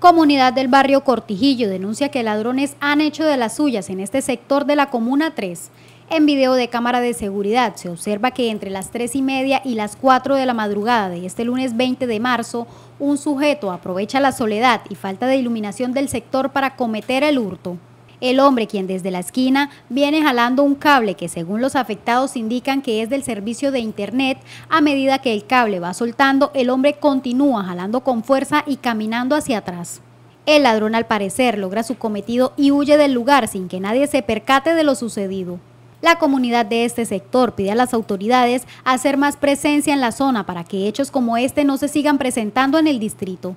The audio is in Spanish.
Comunidad del barrio Cortijillo denuncia que ladrones han hecho de las suyas en este sector de la Comuna 3. En video de cámara de seguridad se observa que entre las 3 y media y las 4 de la madrugada de este lunes 20 de marzo, un sujeto aprovecha la soledad y falta de iluminación del sector para cometer el hurto el hombre quien desde la esquina viene jalando un cable que según los afectados indican que es del servicio de internet, a medida que el cable va soltando, el hombre continúa jalando con fuerza y caminando hacia atrás. El ladrón al parecer logra su cometido y huye del lugar sin que nadie se percate de lo sucedido. La comunidad de este sector pide a las autoridades hacer más presencia en la zona para que hechos como este no se sigan presentando en el distrito.